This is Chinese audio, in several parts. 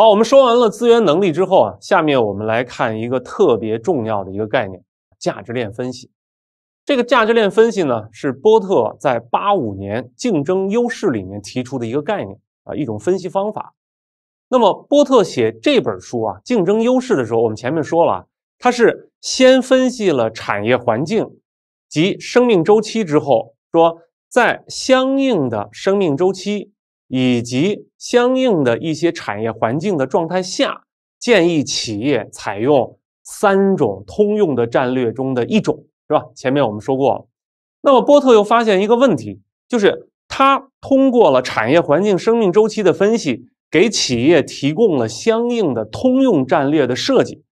好，我们说完了资源能力之后啊，下面我们来看一个特别重要的一个概念——价值链分析。这个价值链分析呢，是波特在八五年《竞争优势》里面提出的一个概念啊，一种分析方法。那么，波特写这本书啊，《竞争优势》的时候，我们前面说了，他是先分析了产业环境及生命周期之后，说在相应的生命周期。以及相应的一些产业环境的状态下，建议企业采用三种通用的战略中的一种，是吧？前面我们说过了。那么波特又发现一个问题，就是他通过了产业环境生命周期的分析，给企业提供了相应的通用战略的设计。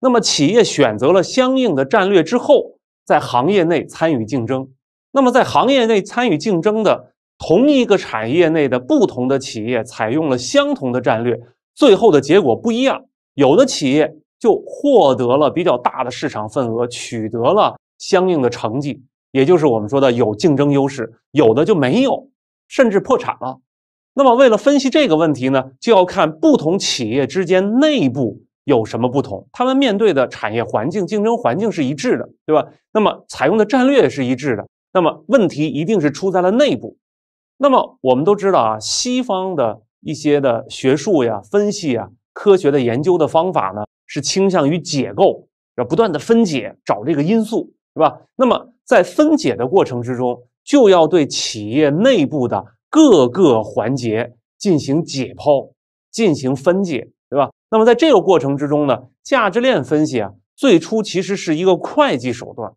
那么企业选择了相应的战略之后，在行业内参与竞争。那么在行业内参与竞争的。同一个产业内的不同的企业采用了相同的战略，最后的结果不一样。有的企业就获得了比较大的市场份额，取得了相应的成绩，也就是我们说的有竞争优势；有的就没有，甚至破产了。那么，为了分析这个问题呢，就要看不同企业之间内部有什么不同。他们面对的产业环境、竞争环境是一致的，对吧？那么，采用的战略也是一致的。那么，问题一定是出在了内部。那么我们都知道啊，西方的一些的学术呀、分析啊、科学的研究的方法呢，是倾向于解构，要不断的分解，找这个因素，是吧？那么在分解的过程之中，就要对企业内部的各个环节进行解剖、进行分解，对吧？那么在这个过程之中呢，价值链分析啊，最初其实是一个会计手段。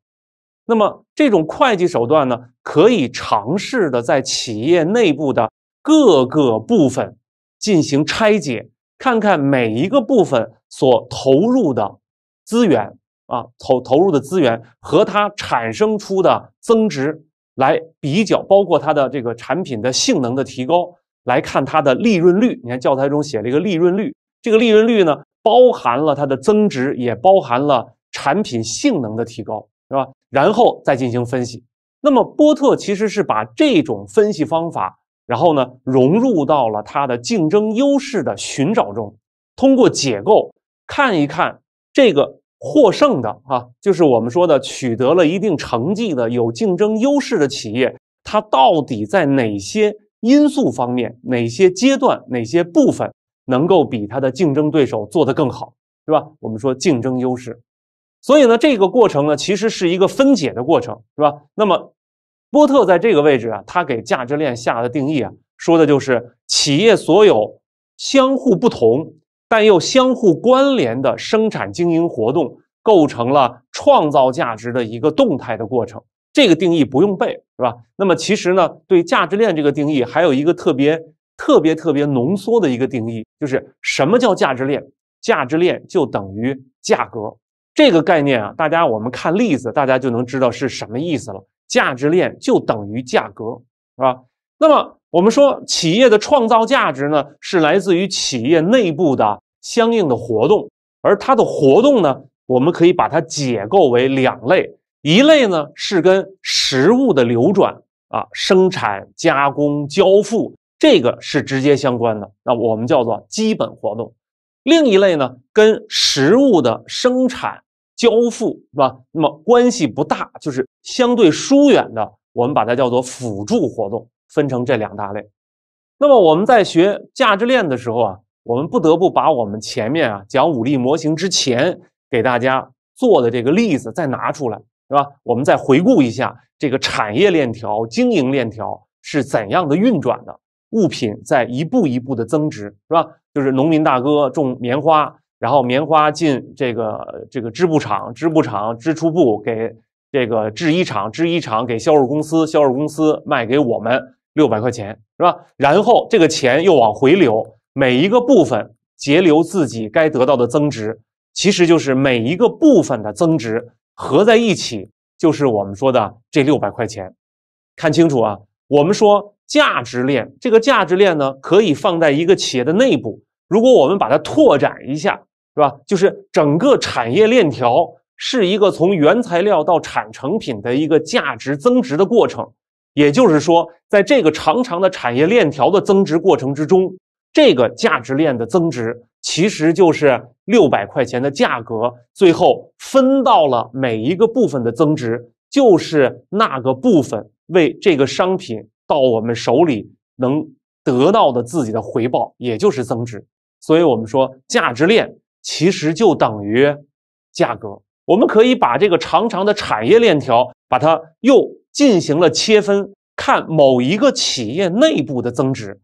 那么，这种会计手段呢，可以尝试的在企业内部的各个部分进行拆解，看看每一个部分所投入的资源啊，投投入的资源和它产生出的增值来比较，包括它的这个产品的性能的提高来看它的利润率。你看教材中写了一个利润率，这个利润率呢，包含了它的增值，也包含了产品性能的提高，是吧？然后再进行分析。那么，波特其实是把这种分析方法，然后呢融入到了他的竞争优势的寻找中，通过解构看一看这个获胜的啊，就是我们说的取得了一定成绩的有竞争优势的企业，它到底在哪些因素方面、哪些阶段、哪些部分能够比它的竞争对手做得更好，是吧？我们说竞争优势。所以呢，这个过程呢，其实是一个分解的过程，是吧？那么，波特在这个位置啊，他给价值链下的定义啊，说的就是企业所有相互不同但又相互关联的生产经营活动，构成了创造价值的一个动态的过程。这个定义不用背，是吧？那么，其实呢，对价值链这个定义还有一个特别特别特别浓缩的一个定义，就是什么叫价值链？价值链就等于价格。这个概念啊，大家我们看例子，大家就能知道是什么意思了。价值链就等于价格，是吧？那么我们说企业的创造价值呢，是来自于企业内部的相应的活动，而它的活动呢，我们可以把它解构为两类：一类呢是跟实物的流转啊、生产、加工、交付这个是直接相关的，那我们叫做基本活动；另一类呢跟实物的生产。交付是吧？那么关系不大，就是相对疏远的，我们把它叫做辅助活动，分成这两大类。那么我们在学价值链的时候啊，我们不得不把我们前面啊讲五力模型之前给大家做的这个例子再拿出来，是吧？我们再回顾一下这个产业链条、经营链条是怎样的运转的，物品在一步一步的增值，是吧？就是农民大哥种棉花。然后棉花进这个这个织布厂，织布厂织出布给这个制衣厂，制衣厂给销售公司，销售公司卖给我们六百块钱，是吧？然后这个钱又往回流，每一个部分截留自己该得到的增值，其实就是每一个部分的增值合在一起，就是我们说的这六百块钱。看清楚啊，我们说价值链，这个价值链呢可以放在一个企业的内部，如果我们把它拓展一下。是吧？就是整个产业链条是一个从原材料到产成品的一个价值增值的过程。也就是说，在这个长长的产业链条的增值过程之中，这个价值链的增值其实就是六百块钱的价格，最后分到了每一个部分的增值，就是那个部分为这个商品到我们手里能得到的自己的回报，也就是增值。所以我们说价值链。其实就等于价格。我们可以把这个长长的产业链条，把它又进行了切分，看某一个企业内部的增值。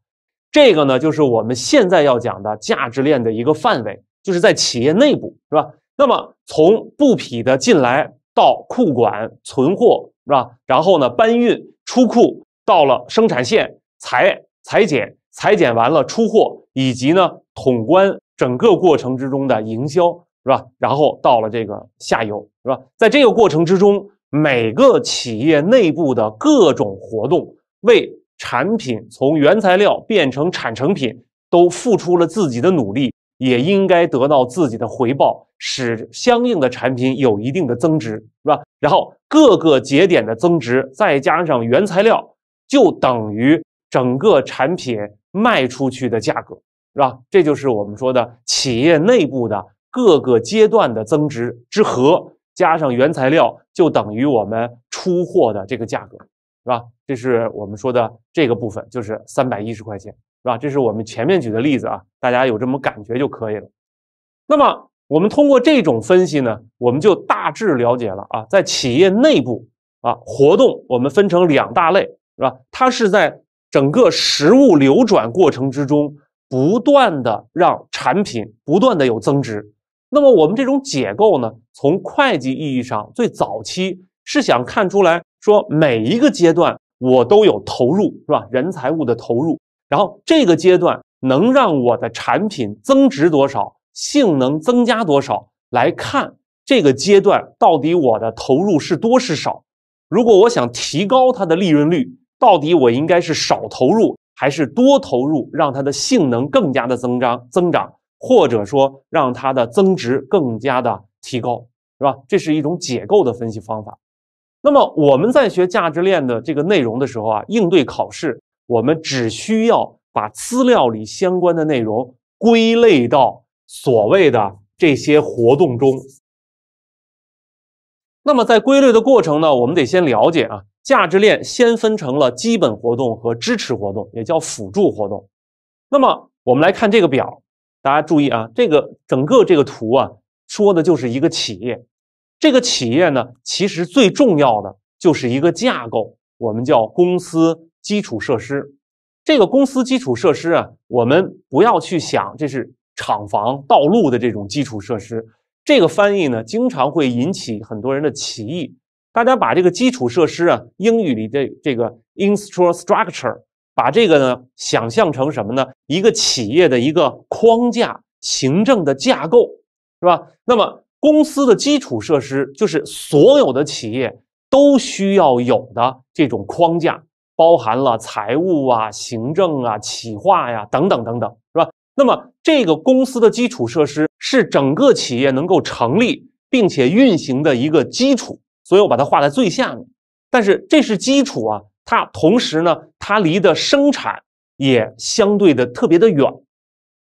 这个呢，就是我们现在要讲的价值链的一个范围，就是在企业内部，是吧？那么从布匹的进来到库管存货，是吧？然后呢，搬运出库，到了生产线裁裁剪，裁剪完了出货，以及呢，统关。整个过程之中的营销是吧？然后到了这个下游是吧？在这个过程之中，每个企业内部的各种活动为产品从原材料变成产成品都付出了自己的努力，也应该得到自己的回报，使相应的产品有一定的增值是吧？然后各个节点的增值再加上原材料，就等于整个产品卖出去的价格。是吧？这就是我们说的，企业内部的各个阶段的增值之和，加上原材料，就等于我们出货的这个价格，是吧？这是我们说的这个部分，就是三百一十块钱，是吧？这是我们前面举的例子啊，大家有这么感觉就可以了。那么我们通过这种分析呢，我们就大致了解了啊，在企业内部啊活动，我们分成两大类，是吧？它是在整个实物流转过程之中。不断的让产品不断的有增值，那么我们这种解构呢，从会计意义上最早期是想看出来，说每一个阶段我都有投入，是吧？人财物的投入，然后这个阶段能让我的产品增值多少，性能增加多少，来看这个阶段到底我的投入是多是少。如果我想提高它的利润率，到底我应该是少投入。还是多投入，让它的性能更加的增长增长，或者说让它的增值更加的提高，是吧？这是一种解构的分析方法。那么我们在学价值链的这个内容的时候啊，应对考试，我们只需要把资料里相关的内容归类到所谓的这些活动中。那么在归类的过程呢，我们得先了解啊。价值链先分成了基本活动和支持活动，也叫辅助活动。那么我们来看这个表，大家注意啊，这个整个这个图啊，说的就是一个企业。这个企业呢，其实最重要的就是一个架构，我们叫公司基础设施。这个公司基础设施啊，我们不要去想这是厂房、道路的这种基础设施。这个翻译呢，经常会引起很多人的歧义。大家把这个基础设施啊，英语里的这个 infrastructure，把这个呢想象成什么呢？一个企业的一个框架，行政的架构，是吧？那么公司的基础设施就是所有的企业都需要有的这种框架，包含了财务啊、行政啊、企划呀等等等等，是吧？那么这个公司的基础设施是整个企业能够成立并且运行的一个基础。所以我把它画在最下面，但是这是基础啊。它同时呢，它离的生产也相对的特别的远，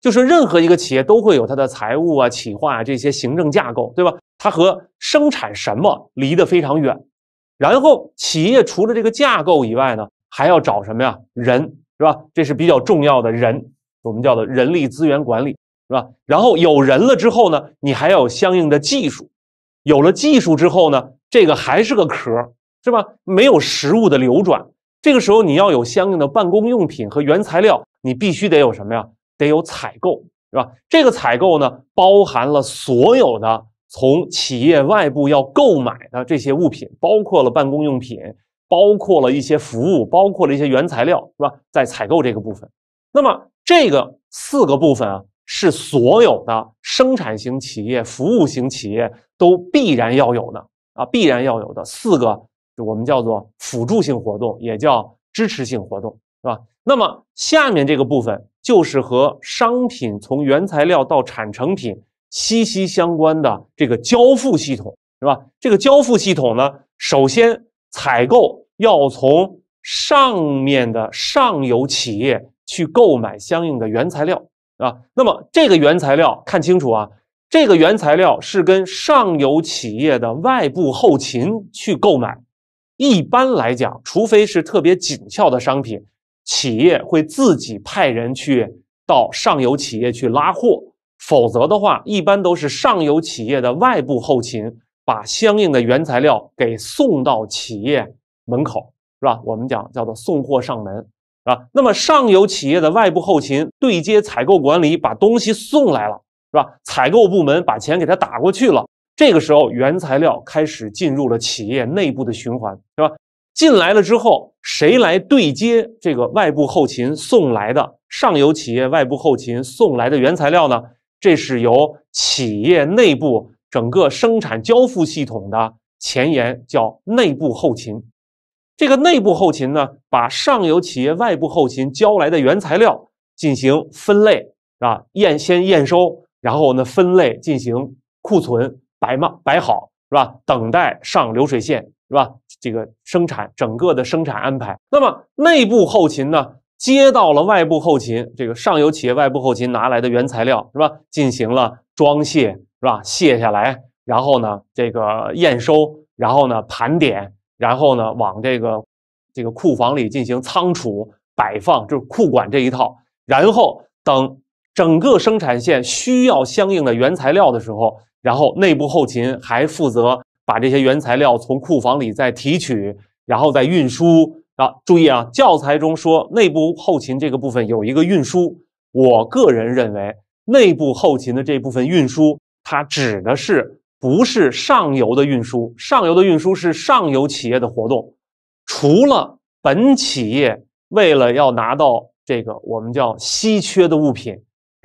就是任何一个企业都会有它的财务啊、企划啊这些行政架构，对吧？它和生产什么离得非常远。然后企业除了这个架构以外呢，还要找什么呀？人是吧？这是比较重要的人，我们叫做人力资源管理，是吧？然后有人了之后呢，你还要有相应的技术，有了技术之后呢？这个还是个壳，是吧？没有实物的流转，这个时候你要有相应的办公用品和原材料，你必须得有什么呀？得有采购，是吧？这个采购呢，包含了所有的从企业外部要购买的这些物品，包括了办公用品，包括了一些服务，包括了一些原材料，是吧？在采购这个部分，那么这个四个部分啊，是所有的生产型企业、服务型企业都必然要有的。啊，必然要有的四个，我们叫做辅助性活动，也叫支持性活动，是吧？那么下面这个部分就是和商品从原材料到产成品息息相关的这个交付系统，是吧？这个交付系统呢，首先采购要从上面的上游企业去购买相应的原材料，啊，那么这个原材料看清楚啊。这个原材料是跟上游企业的外部后勤去购买。一般来讲，除非是特别紧俏的商品，企业会自己派人去到上游企业去拉货；否则的话，一般都是上游企业的外部后勤把相应的原材料给送到企业门口，是吧？我们讲叫做送货上门，啊。那么上游企业的外部后勤对接采购管理，把东西送来了。是吧？采购部门把钱给他打过去了，这个时候原材料开始进入了企业内部的循环，是吧？进来了之后，谁来对接这个外部后勤送来的上游企业外部后勤送来的原材料呢？这是由企业内部整个生产交付系统的前沿叫内部后勤。这个内部后勤呢，把上游企业外部后勤交来的原材料进行分类啊，验先验收。然后呢分类进行库存摆嘛摆好是吧？等待上流水线是吧？这个生产整个的生产安排。那么内部后勤呢？接到了外部后勤，这个上游企业外部后勤拿来的原材料是吧？进行了装卸是吧？卸下来，然后呢这个验收，然后呢盘点，然后呢往这个这个库房里进行仓储摆放，就是库管这一套。然后等。整个生产线需要相应的原材料的时候，然后内部后勤还负责把这些原材料从库房里再提取，然后再运输啊！注意啊，教材中说内部后勤这个部分有一个运输。我个人认为，内部后勤的这部分运输，它指的是不是上游的运输？上游的运输是上游企业的活动，除了本企业为了要拿到这个我们叫稀缺的物品。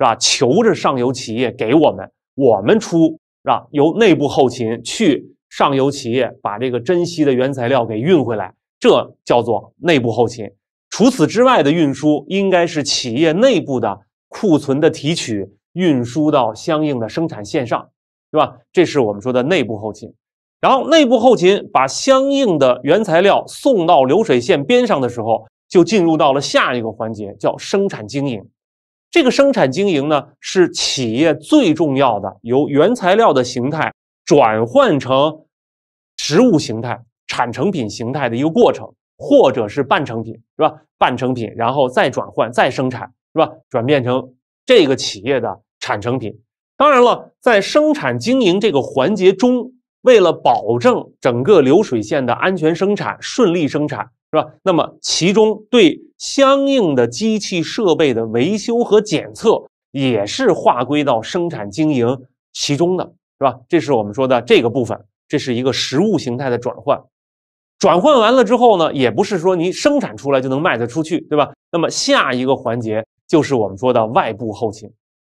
是吧？求着上游企业给我们，我们出是吧？由内部后勤去上游企业把这个珍稀的原材料给运回来，这叫做内部后勤。除此之外的运输，应该是企业内部的库存的提取、运输到相应的生产线上，对吧？这是我们说的内部后勤。然后内部后勤把相应的原材料送到流水线边上的时候，就进入到了下一个环节，叫生产经营。这个生产经营呢，是企业最重要的，由原材料的形态转换成实物形态、产成品形态的一个过程，或者是半成品，是吧？半成品，然后再转换、再生产，是吧？转变成这个企业的产成品。当然了，在生产经营这个环节中，为了保证整个流水线的安全生产、顺利生产。是吧？那么其中对相应的机器设备的维修和检测，也是划归到生产经营其中的，是吧？这是我们说的这个部分，这是一个实物形态的转换。转换完了之后呢，也不是说你生产出来就能卖得出去，对吧？那么下一个环节就是我们说的外部后勤。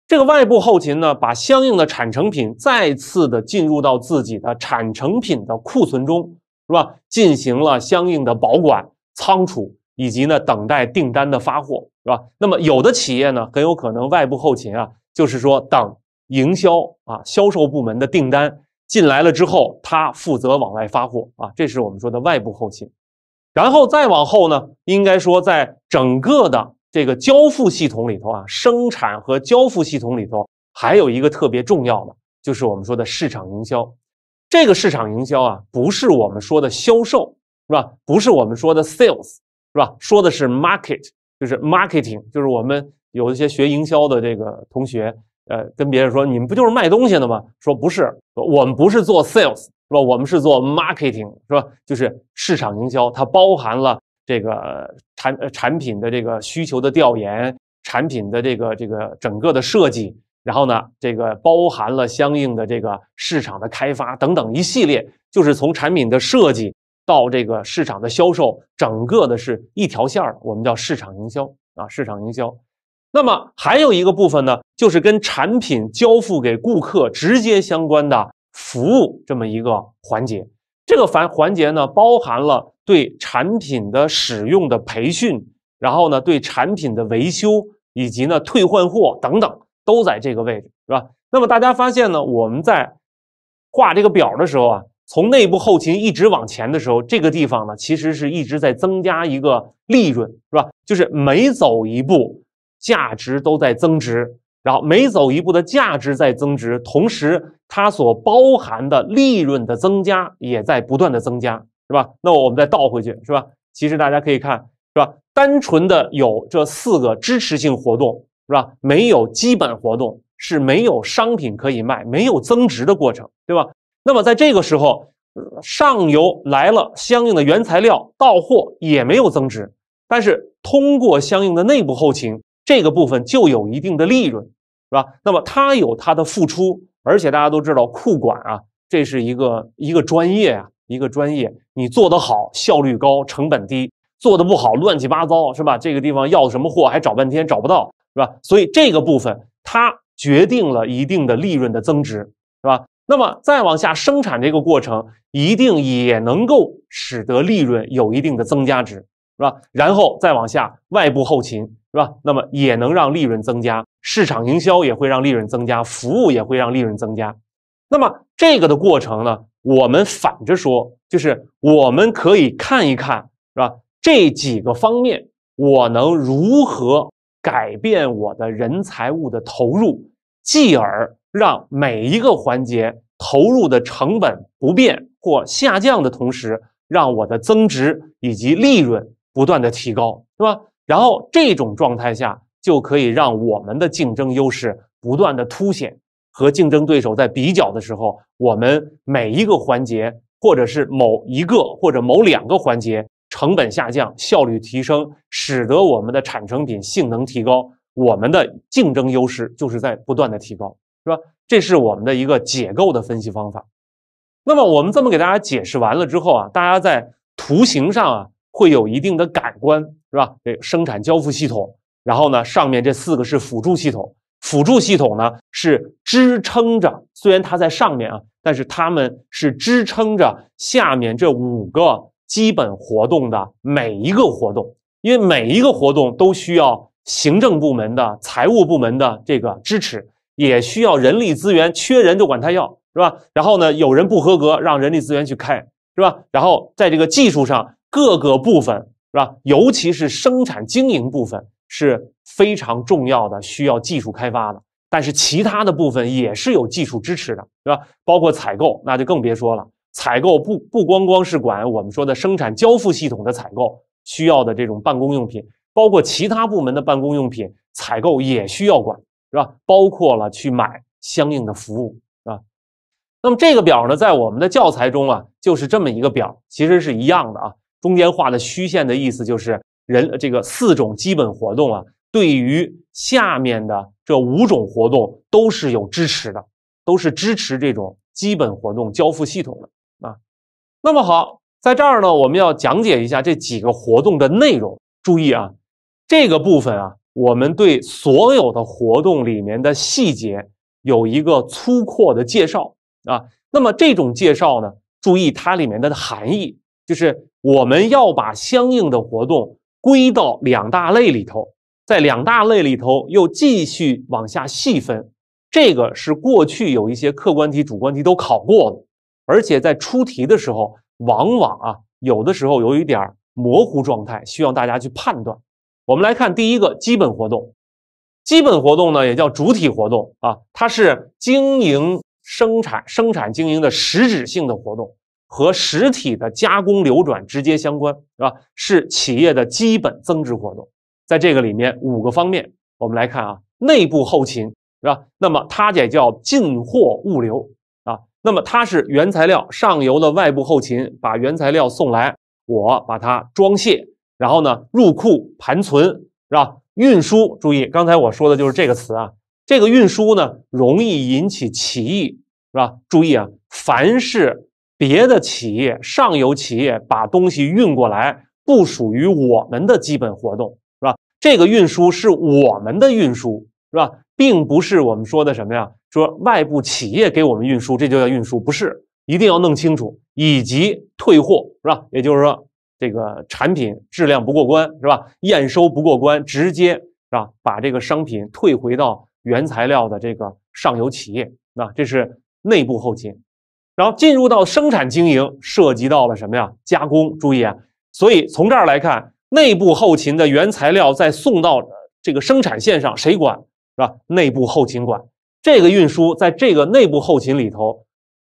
这个外部后勤呢，把相应的产成品再次的进入到自己的产成品的库存中。是吧？进行了相应的保管、仓储，以及呢等待订单的发货，是吧？那么有的企业呢，很有可能外部后勤啊，就是说等营销啊、销售部门的订单进来了之后，他负责往外发货啊，这是我们说的外部后勤。然后再往后呢，应该说在整个的这个交付系统里头啊，生产和交付系统里头，还有一个特别重要的，就是我们说的市场营销。这个市场营销啊，不是我们说的销售，是吧？不是我们说的 sales，是吧？说的是 market，就是 marketing，就是我们有一些学营销的这个同学，呃，跟别人说，你们不就是卖东西的吗？说不是，我们不是做 sales，是吧？我们是做 marketing，是吧？就是市场营销，它包含了这个产产品的这个需求的调研，产品的这个这个整个的设计。然后呢，这个包含了相应的这个市场的开发等等一系列，就是从产品的设计到这个市场的销售，整个的是一条线儿，我们叫市场营销啊，市场营销。那么还有一个部分呢，就是跟产品交付给顾客直接相关的服务这么一个环节。这个环环节呢，包含了对产品的使用的培训，然后呢，对产品的维修以及呢退换货等等。都在这个位置，是吧？那么大家发现呢，我们在画这个表的时候啊，从内部后勤一直往前的时候，这个地方呢，其实是一直在增加一个利润，是吧？就是每走一步，价值都在增值，然后每走一步的价值在增值，同时它所包含的利润的增加也在不断的增加，是吧？那我们再倒回去，是吧？其实大家可以看，是吧？单纯的有这四个支持性活动。是吧？没有基本活动是没有商品可以卖，没有增值的过程，对吧？那么在这个时候，上游来了相应的原材料到货，也没有增值，但是通过相应的内部后勤这个部分就有一定的利润，是吧？那么它有它的付出，而且大家都知道库管啊，这是一个一个专业啊，一个专业，你做得好，效率高，成本低；做得不好，乱七八糟，是吧？这个地方要什么货还找半天找不到。是吧？所以这个部分它决定了一定的利润的增值，是吧？那么再往下生产这个过程，一定也能够使得利润有一定的增加值，是吧？然后再往下外部后勤，是吧？那么也能让利润增加，市场营销也会让利润增加，服务也会让利润增加。那么这个的过程呢？我们反着说，就是我们可以看一看，是吧？这几个方面我能如何？改变我的人财物的投入，继而让每一个环节投入的成本不变或下降的同时，让我的增值以及利润不断的提高，对吧？然后这种状态下就可以让我们的竞争优势不断的凸显。和竞争对手在比较的时候，我们每一个环节，或者是某一个或者某两个环节。成本下降，效率提升，使得我们的产成品性能提高，我们的竞争优势就是在不断的提高，是吧？这是我们的一个解构的分析方法。那么我们这么给大家解释完了之后啊，大家在图形上啊会有一定的感官，是吧？这生产交付系统，然后呢上面这四个是辅助系统，辅助系统呢是支撑着，虽然它在上面啊，但是它们是支撑着下面这五个。基本活动的每一个活动，因为每一个活动都需要行政部门的、财务部门的这个支持，也需要人力资源，缺人就管他要是吧。然后呢，有人不合格，让人力资源去开是吧？然后在这个技术上各个部分是吧，尤其是生产经营部分是非常重要的，需要技术开发的。但是其他的部分也是有技术支持的，是吧？包括采购，那就更别说了。采购不不光光是管我们说的生产交付系统的采购需要的这种办公用品，包括其他部门的办公用品采购也需要管，是吧？包括了去买相应的服务，啊。那么这个表呢，在我们的教材中啊，就是这么一个表，其实是一样的啊。中间画的虚线的意思就是人这个四种基本活动啊，对于下面的这五种活动都是有支持的，都是支持这种基本活动交付系统的。那么好，在这儿呢，我们要讲解一下这几个活动的内容。注意啊，这个部分啊，我们对所有的活动里面的细节有一个粗扩的介绍啊。那么这种介绍呢，注意它里面的含义，就是我们要把相应的活动归到两大类里头，在两大类里头又继续往下细分。这个是过去有一些客观题、主观题都考过的。而且在出题的时候，往往啊，有的时候有一点模糊状态，需要大家去判断。我们来看第一个基本活动，基本活动呢也叫主体活动啊，它是经营生产生产经营的实质性的活动，和实体的加工流转直接相关，是吧？是企业的基本增值活动。在这个里面五个方面，我们来看啊，内部后勤，是吧？那么它也叫进货物流。那么它是原材料上游的外部后勤，把原材料送来，我把它装卸，然后呢入库盘存，是吧？运输，注意，刚才我说的就是这个词啊。这个运输呢，容易引起歧义，是吧？注意啊，凡是别的企业上游企业把东西运过来，不属于我们的基本活动，是吧？这个运输是我们的运输，是吧？并不是我们说的什么呀。说外部企业给我们运输，这就叫运输，不是一定要弄清楚，以及退货是吧？也就是说，这个产品质量不过关是吧？验收不过关，直接是吧？把这个商品退回到原材料的这个上游企业，那这是内部后勤。然后进入到生产经营，涉及到了什么呀？加工，注意啊！所以从这儿来看，内部后勤的原材料再送到这个生产线上，谁管是吧？内部后勤管。这个运输在这个内部后勤里头，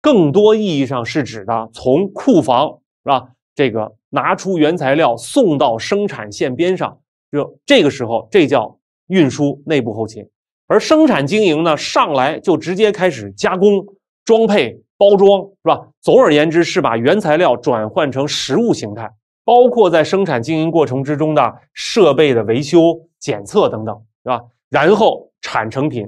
更多意义上是指的从库房是吧？这个拿出原材料送到生产线边上，就这个时候这叫运输内部后勤。而生产经营呢，上来就直接开始加工、装配、包装，是吧？总而言之是把原材料转换成实物形态，包括在生产经营过程之中的设备的维修、检测等等，是吧？然后产成品。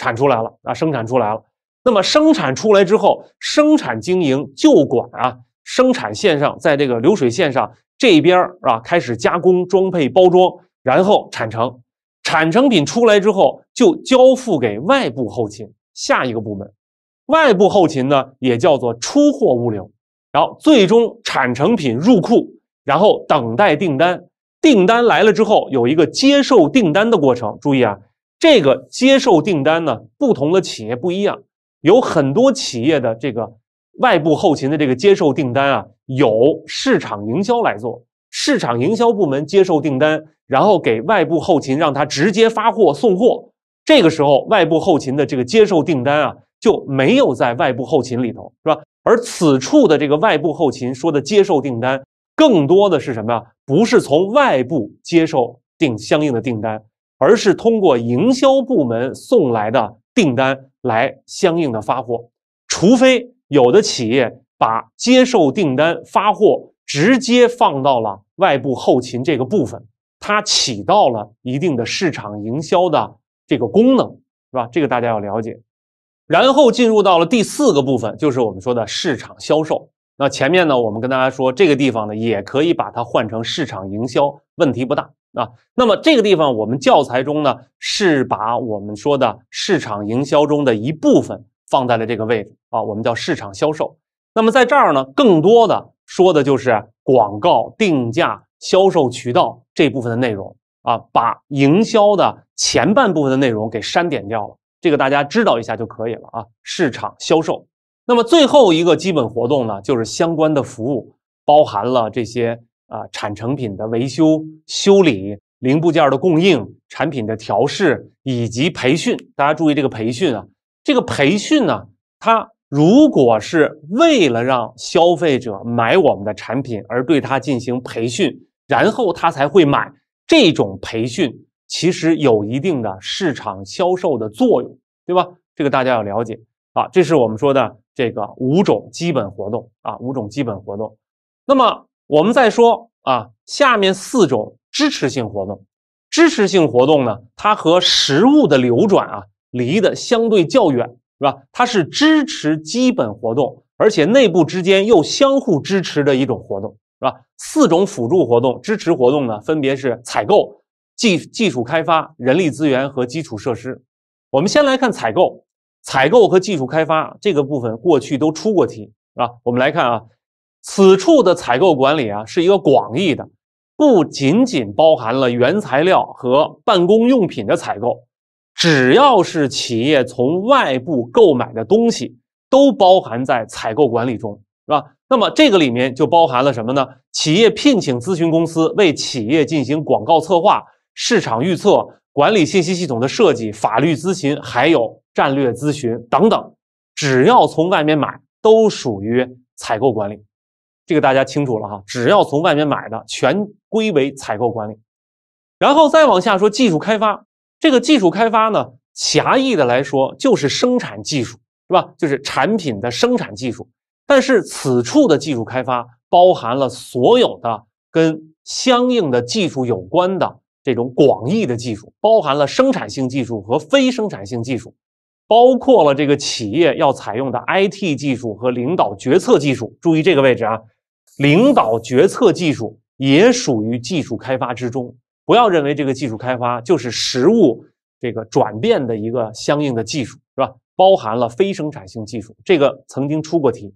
产出来了啊，生产出来了。那么生产出来之后，生产经营就管啊，生产线上在这个流水线上这边儿啊，开始加工、装配、包装，然后产成。产成品出来之后，就交付给外部后勤下一个部门。外部后勤呢，也叫做出货物流。然后最终产成品入库，然后等待订单。订单来了之后，有一个接受订单的过程。注意啊。这个接受订单呢，不同的企业不一样，有很多企业的这个外部后勤的这个接受订单啊，有市场营销来做，市场营销部门接受订单，然后给外部后勤让他直接发货送货。这个时候，外部后勤的这个接受订单啊，就没有在外部后勤里头，是吧？而此处的这个外部后勤说的接受订单，更多的是什么呀？不是从外部接受订相应的订单。而是通过营销部门送来的订单来相应的发货，除非有的企业把接受订单、发货直接放到了外部后勤这个部分，它起到了一定的市场营销的这个功能，是吧？这个大家要了解。然后进入到了第四个部分，就是我们说的市场销售。那前面呢，我们跟大家说这个地方呢，也可以把它换成市场营销，问题不大。啊，那么这个地方我们教材中呢是把我们说的市场营销中的一部分放在了这个位置啊，我们叫市场销售。那么在这儿呢，更多的说的就是广告、定价、销售渠道这部分的内容啊，把营销的前半部分的内容给删点掉了。这个大家知道一下就可以了啊，市场销售。那么最后一个基本活动呢，就是相关的服务，包含了这些。啊，产成品的维修、修理、零部件的供应、产品的调试以及培训，大家注意这个培训啊，这个培训呢，它如果是为了让消费者买我们的产品而对它进行培训，然后他才会买，这种培训其实有一定的市场销售的作用，对吧？这个大家要了解啊，这是我们说的这个五种基本活动啊，五种基本活动，那么。我们再说啊，下面四种支持性活动，支持性活动呢，它和实物的流转啊离得相对较远，是吧？它是支持基本活动，而且内部之间又相互支持的一种活动，是吧？四种辅助活动支持活动呢，分别是采购、技技术开发、人力资源和基础设施。我们先来看采购，采购和技术开发这个部分过去都出过题，是吧？我们来看啊。此处的采购管理啊，是一个广义的，不仅仅包含了原材料和办公用品的采购，只要是企业从外部购买的东西，都包含在采购管理中，是吧？那么这个里面就包含了什么呢？企业聘请咨询公司为企业进行广告策划、市场预测、管理信息系统的设计、法律咨询，还有战略咨询等等，只要从外面买，都属于采购管理。这个大家清楚了哈，只要从外面买的，全归为采购管理。然后再往下说技术开发，这个技术开发呢，狭义的来说就是生产技术，是吧？就是产品的生产技术。但是此处的技术开发包含了所有的跟相应的技术有关的这种广义的技术，包含了生产性技术和非生产性技术。包括了这个企业要采用的 IT 技术和领导决策技术。注意这个位置啊，领导决策技术也属于技术开发之中。不要认为这个技术开发就是实物这个转变的一个相应的技术，是吧？包含了非生产性技术，这个曾经出过题。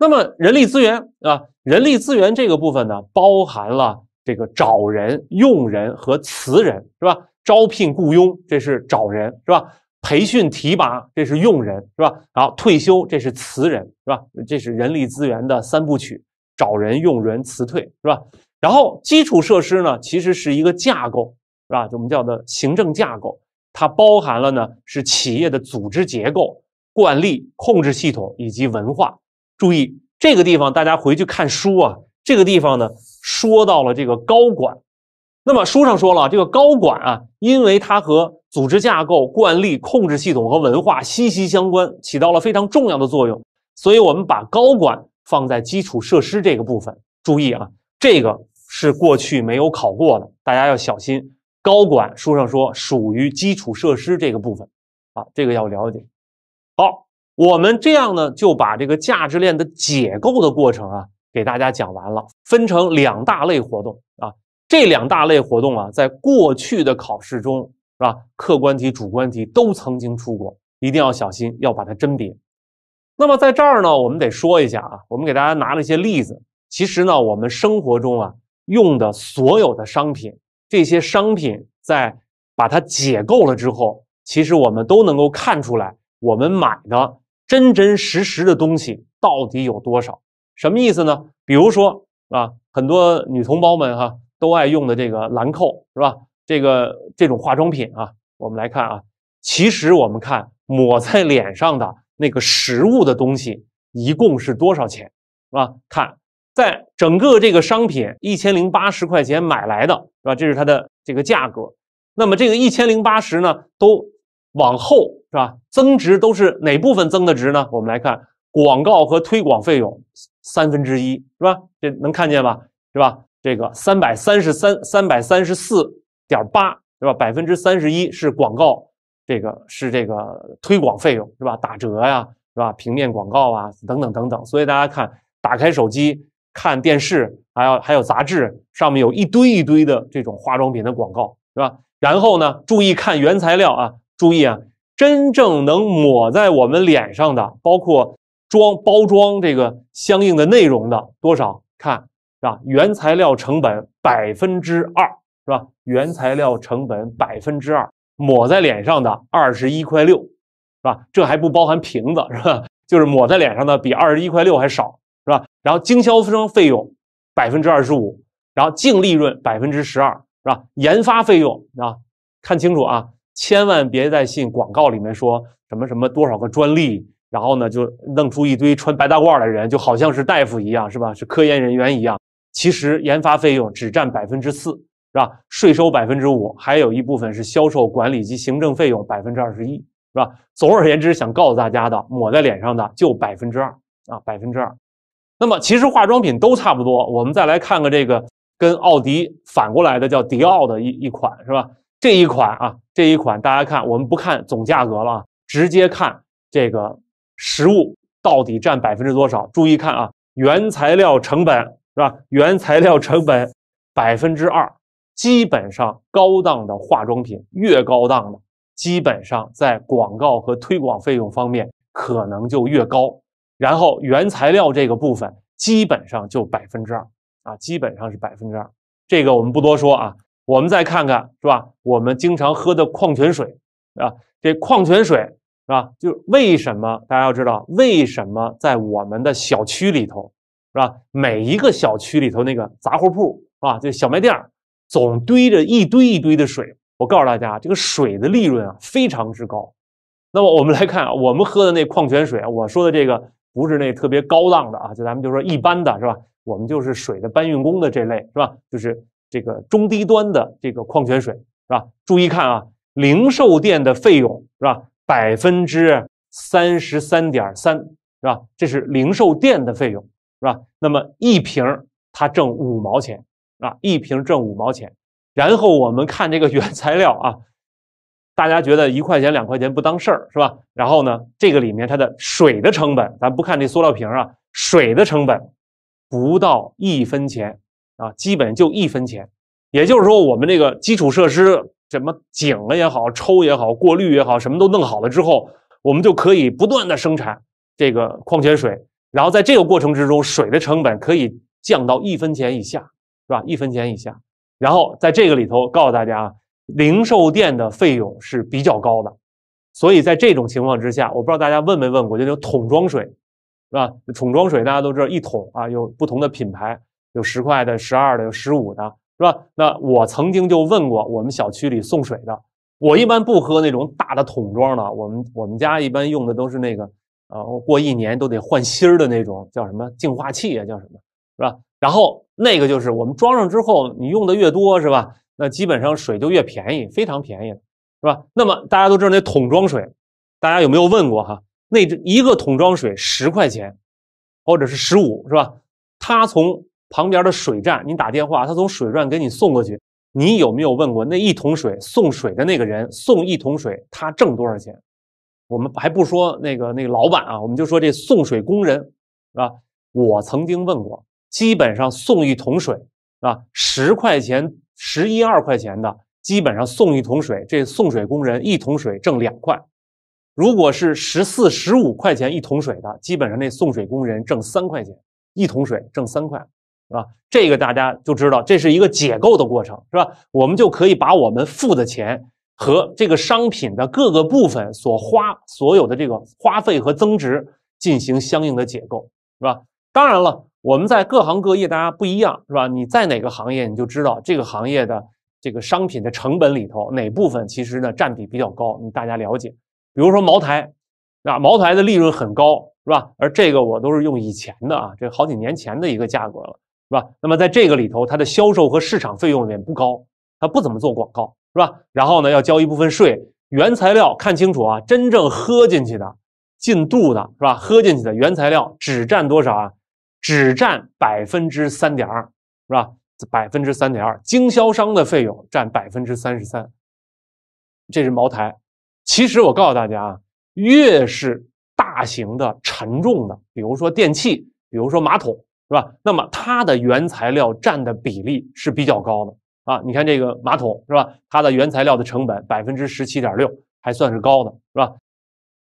那么人力资源啊，人力资源这个部分呢，包含了这个找人、用人和辞人，是吧？招聘、雇佣，这是找人，是吧？培训提拔，这是用人是吧？然后退休，这是辞人是吧？这是人力资源的三部曲：找人、用人、辞退是吧？然后基础设施呢，其实是一个架构是吧？我们叫做行政架构，它包含了呢是企业的组织结构、惯例、控制系统以及文化。注意这个地方，大家回去看书啊。这个地方呢，说到了这个高管。那么书上说了，这个高管啊，因为他和组织架构、惯例、控制系统和文化息息相关，起到了非常重要的作用，所以我们把高管放在基础设施这个部分。注意啊，这个是过去没有考过的，大家要小心。高管书上说属于基础设施这个部分，啊，这个要了解。好，我们这样呢，就把这个价值链的解构的过程啊，给大家讲完了，分成两大类活动啊。这两大类活动啊，在过去的考试中，是吧？客观题、主观题都曾经出过，一定要小心，要把它甄别。那么，在这儿呢，我们得说一下啊，我们给大家拿了一些例子。其实呢，我们生活中啊用的所有的商品，这些商品在把它解构了之后，其实我们都能够看出来，我们买的真真实实的东西到底有多少？什么意思呢？比如说啊，很多女同胞们哈。都爱用的这个兰蔻是吧？这个这种化妆品啊，我们来看啊。其实我们看抹在脸上的那个实物的东西，一共是多少钱是吧？看在整个这个商品一千零八十块钱买来的，是吧？这是它的这个价格。那么这个一千零八十呢，都往后是吧？增值都是哪部分增的值呢？我们来看广告和推广费用三分之一是吧？这能看见吧？是吧？这个三百三十三、三百三十四点八，是吧？百分之三十一是广告，这个是这个推广费用，是吧？打折呀，是吧？平面广告啊，等等等等。所以大家看，打开手机、看电视，还有还有杂志，上面有一堆一堆的这种化妆品的广告，是吧？然后呢，注意看原材料啊，注意啊，真正能抹在我们脸上的，包括装包装这个相应的内容的多少，看。是吧？原材料成本百分之二，是吧？原材料成本百分之二，抹在脸上的二十一块六，是吧？这还不包含瓶子，是吧？就是抹在脸上的比二十一块六还少，是吧？然后经销商费用百分之二十五，然后净利润百分之十二，是吧？研发费用啊，看清楚啊，千万别再信广告里面说什么什么多少个专利，然后呢就弄出一堆穿白大褂的人，就好像是大夫一样，是吧？是科研人员一样。其实研发费用只占百分之四，是吧？税收百分之五，还有一部分是销售、管理及行政费用百分之二十一，是吧？总而言之，想告诉大家的，抹在脸上的就百分之二啊，百分之二。那么，其实化妆品都差不多。我们再来看看这个跟奥迪反过来的叫迪奥的一一款，是吧？这一款啊，这一款大家看，我们不看总价格了，直接看这个实物到底占百分之多少？注意看啊，原材料成本。是吧？原材料成本百分之二，基本上高档的化妆品越高档的，基本上在广告和推广费用方面可能就越高。然后原材料这个部分基本上就百分之二啊，基本上是百分之二。这个我们不多说啊。我们再看看是吧？我们经常喝的矿泉水啊，这矿泉水是吧？就为什么大家要知道为什么在我们的小区里头？是吧？每一个小区里头那个杂货铺，是吧？就小卖店，总堆着一堆一堆的水。我告诉大家，这个水的利润啊非常之高。那么我们来看，啊，我们喝的那矿泉水，我说的这个不是那特别高档的啊，就咱们就说一般的，是吧？我们就是水的搬运工的这类，是吧？就是这个中低端的这个矿泉水，是吧？注意看啊，零售店的费用是吧？百分之三十三点三，是吧？这是零售店的费用。是吧？那么一瓶它挣五毛钱，啊，一瓶挣五毛钱。然后我们看这个原材料啊，大家觉得一块钱两块钱不当事儿是吧？然后呢，这个里面它的水的成本，咱不看这塑料瓶啊，水的成本不到一分钱啊，基本就一分钱。也就是说，我们这个基础设施怎么井了也好，抽也好，过滤也好，什么都弄好了之后，我们就可以不断的生产这个矿泉水。然后在这个过程之中，水的成本可以降到一分钱以下，是吧？一分钱以下。然后在这个里头，告诉大家啊，零售店的费用是比较高的，所以在这种情况之下，我不知道大家问没问过，就叫种桶装水，是吧？桶装水大家都知道，一桶啊，有不同的品牌，有十块的，十二的，有十五的，是吧？那我曾经就问过我们小区里送水的，我一般不喝那种大的桶装的，我们我们家一般用的都是那个。啊，过一年都得换芯儿的那种，叫什么净化器啊？叫什么？是吧？然后那个就是我们装上之后，你用的越多，是吧？那基本上水就越便宜，非常便宜，是吧？那么大家都知道那桶装水，大家有没有问过哈？那一个桶装水十块钱，或者是十五，是吧？他从旁边的水站，你打电话，他从水站给你送过去，你有没有问过那一桶水送水的那个人送一桶水他挣多少钱？我们还不说那个那个老板啊，我们就说这送水工人是吧？我曾经问过，基本上送一桶水啊，十块钱、十一二块钱的，基本上送一桶水，这送水工人一桶水挣两块。如果是十四、十五块钱一桶水的，基本上那送水工人挣三块钱一桶水挣三块，是吧？这个大家就知道，这是一个解构的过程，是吧？我们就可以把我们付的钱。和这个商品的各个部分所花所有的这个花费和增值进行相应的解构，是吧？当然了，我们在各行各业，大家不一样，是吧？你在哪个行业，你就知道这个行业的这个商品的成本里头哪部分其实呢占比比较高，你大家了解。比如说茅台，啊，茅台的利润很高，是吧？而这个我都是用以前的啊，这好几年前的一个价格了，是吧？那么在这个里头，它的销售和市场费用也不高，它不怎么做广告，是吧？然后呢，要交一部分税。原材料看清楚啊，真正喝进去的、进肚的，是吧？喝进去的原材料只占多少啊？只占百分之三点二，是吧？百分之三点二，经销商的费用占百分之三十三。这是茅台。其实我告诉大家啊，越是大型的、沉重的，比如说电器，比如说马桶，是吧？那么它的原材料占的比例是比较高的。啊，你看这个马桶是吧？它的原材料的成本百分之十七点六，还算是高的，是吧？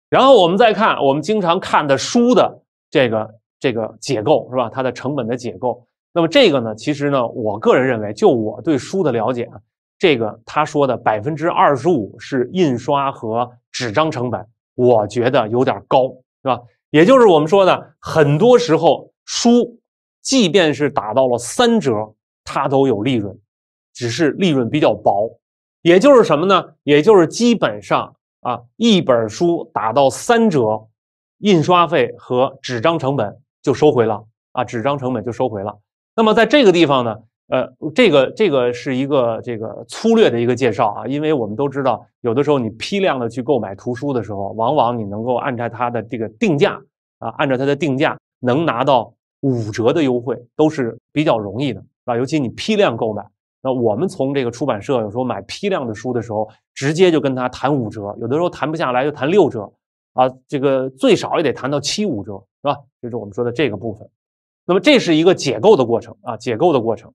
然后我们再看我们经常看的书的这个这个解构是吧？它的成本的解构，那么这个呢？其实呢，我个人认为，就我对书的了解啊，这个他说的百分之二十五是印刷和纸张成本，我觉得有点高，是吧？也就是我们说的，很多时候书即便是打到了三折，它都有利润。只是利润比较薄，也就是什么呢？也就是基本上啊，一本书打到三折，印刷费和纸张成本就收回了啊，纸张成本就收回了。那么在这个地方呢，呃，这个这个是一个这个粗略的一个介绍啊，因为我们都知道，有的时候你批量的去购买图书的时候，往往你能够按照它的这个定价啊，按照它的定价能拿到五折的优惠，都是比较容易的，啊，尤其你批量购买。那我们从这个出版社有时候买批量的书的时候，直接就跟他谈五折，有的时候谈不下来就谈六折，啊，这个最少也得谈到七五折，是吧？就是我们说的这个部分，那么这是一个解构的过程啊，解构的过程。